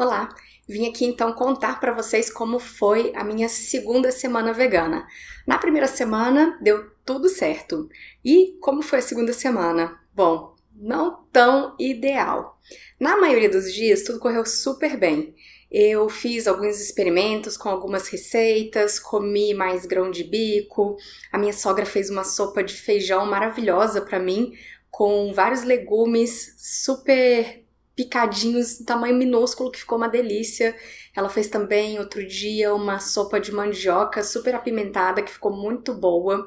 Olá, vim aqui então contar para vocês como foi a minha segunda semana vegana. Na primeira semana deu tudo certo. E como foi a segunda semana? Bom, não tão ideal. Na maioria dos dias tudo correu super bem. Eu fiz alguns experimentos com algumas receitas, comi mais grão de bico. A minha sogra fez uma sopa de feijão maravilhosa para mim, com vários legumes super picadinhos do tamanho minúsculo que ficou uma delícia. Ela fez também outro dia uma sopa de mandioca super apimentada que ficou muito boa.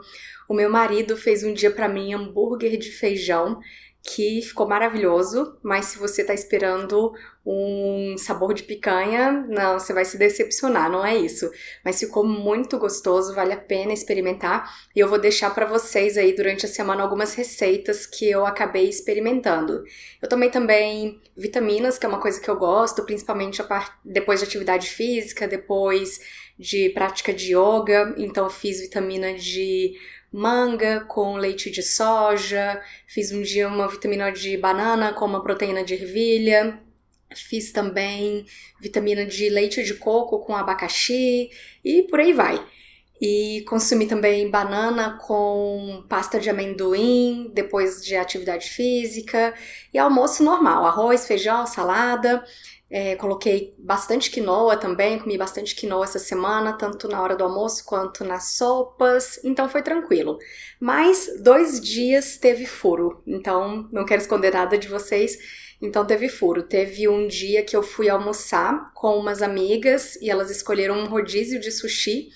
O meu marido fez um dia para mim hambúrguer de feijão que ficou maravilhoso, mas se você está esperando um sabor de picanha, não, você vai se decepcionar, não é isso. Mas ficou muito gostoso, vale a pena experimentar. E eu vou deixar para vocês aí durante a semana algumas receitas que eu acabei experimentando. Eu tomei também vitaminas, que é uma coisa que eu gosto, principalmente par... depois de atividade física, depois de prática de yoga, então eu fiz vitamina de manga com leite de soja, fiz um dia uma vitamina de banana com uma proteína de ervilha, fiz também vitamina de leite de coco com abacaxi e por aí vai. E consumi também banana com pasta de amendoim depois de atividade física e almoço normal, arroz, feijão, salada. É, coloquei bastante quinoa também, comi bastante quinoa essa semana, tanto na hora do almoço quanto nas sopas, então foi tranquilo. Mas dois dias teve furo, então não quero esconder nada de vocês. Então teve furo. Teve um dia que eu fui almoçar com umas amigas e elas escolheram um rodízio de sushi.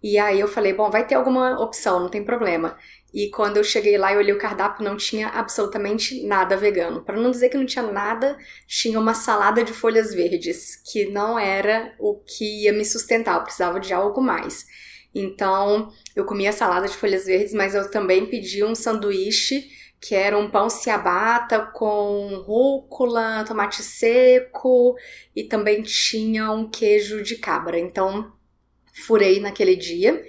E aí eu falei, bom, vai ter alguma opção, não tem problema. E quando eu cheguei lá e olhei o cardápio, não tinha absolutamente nada vegano. Para não dizer que não tinha nada, tinha uma salada de folhas verdes, que não era o que ia me sustentar, eu precisava de algo mais. Então, eu comia salada de folhas verdes, mas eu também pedi um sanduíche, que era um pão ciabatta com rúcula, tomate seco e também tinha um queijo de cabra. Então, furei naquele dia.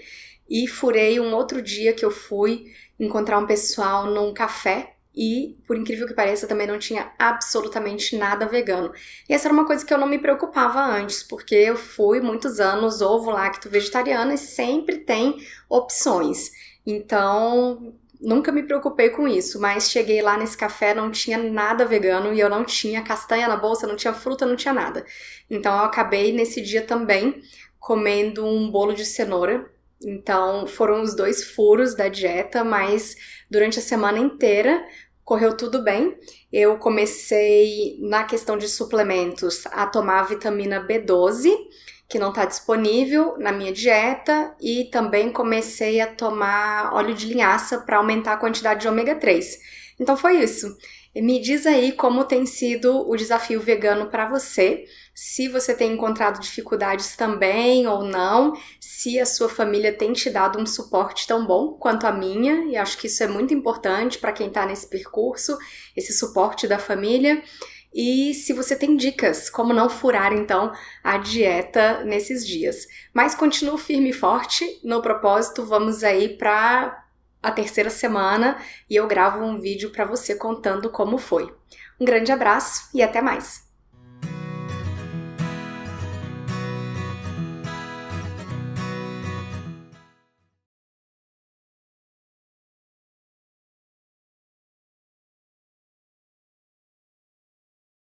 E furei um outro dia que eu fui encontrar um pessoal num café e, por incrível que pareça, também não tinha absolutamente nada vegano. E essa era uma coisa que eu não me preocupava antes, porque eu fui muitos anos ovo lacto vegetariana e sempre tem opções. Então, nunca me preocupei com isso, mas cheguei lá nesse café, não tinha nada vegano e eu não tinha castanha na bolsa, não tinha fruta, não tinha nada. Então, eu acabei nesse dia também comendo um bolo de cenoura então, foram os dois furos da dieta, mas durante a semana inteira correu tudo bem. Eu comecei na questão de suplementos a tomar a vitamina B12, que não está disponível na minha dieta, e também comecei a tomar óleo de linhaça para aumentar a quantidade de ômega 3. Então foi isso. Me diz aí como tem sido o desafio vegano para você, se você tem encontrado dificuldades também ou não, se a sua família tem te dado um suporte tão bom quanto a minha, e acho que isso é muito importante para quem está nesse percurso, esse suporte da família. E se você tem dicas como não furar então a dieta nesses dias. Mas continuo firme e forte no propósito, vamos aí para a terceira semana e eu gravo um vídeo para você contando como foi. Um grande abraço e até mais!